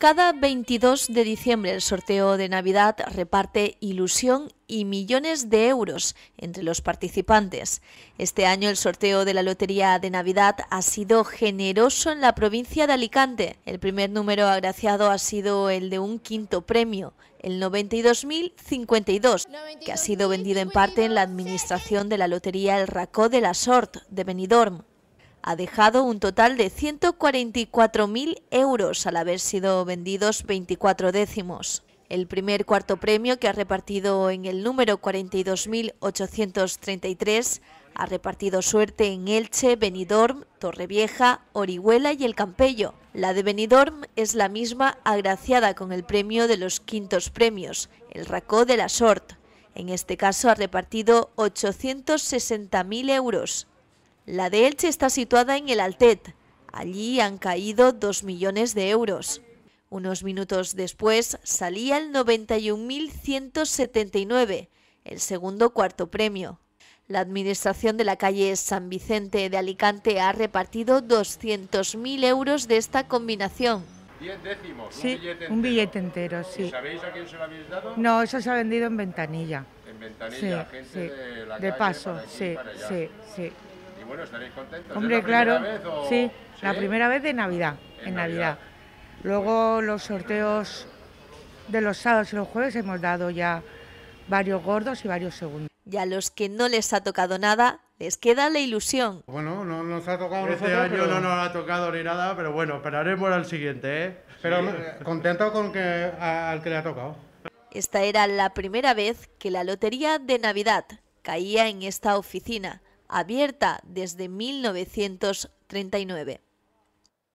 Cada 22 de diciembre el sorteo de Navidad reparte ilusión y millones de euros entre los participantes. Este año el sorteo de la Lotería de Navidad ha sido generoso en la provincia de Alicante. El primer número agraciado ha sido el de un quinto premio, el 92.052, que ha sido vendido en parte en la administración de la Lotería El Racó de la Sort de Benidorm ha dejado un total de 144.000 euros al haber sido vendidos 24 décimos. El primer cuarto premio que ha repartido en el número 42.833 ha repartido suerte en Elche, Benidorm, Torrevieja, Orihuela y El Campello. La de Benidorm es la misma agraciada con el premio de los quintos premios, el Racó de la Sort. En este caso ha repartido 860.000 euros. La de Elche está situada en el Altet. Allí han caído 2 millones de euros. Unos minutos después salía el 91.179, el segundo cuarto premio. La Administración de la calle San Vicente de Alicante ha repartido 200.000 euros de esta combinación. Diez décimos, un billete entero. sí. ¿Sabéis a quién se lo habéis dado? No, eso se ha vendido en ventanilla. En ventanilla, gente de la calle paso, sí, sí, sí bueno, estaréis contentos. Hombre, la claro. Vez, o... sí, la primera vez de Navidad. En, Navidad. Luego los sorteos de los sábados y los jueves hemos dado ya varios gordos y varios segundos. Y a los que no les ha tocado nada, les queda la ilusión. Bueno, no nos ha tocado Este año no nos ha tocado ni nada, pero bueno, esperaremos al siguiente, ¿eh? Pero contento con que al que le ha tocado. Esta era la primera vez que la lotería de Navidad caía en esta oficina abierta desde 1939.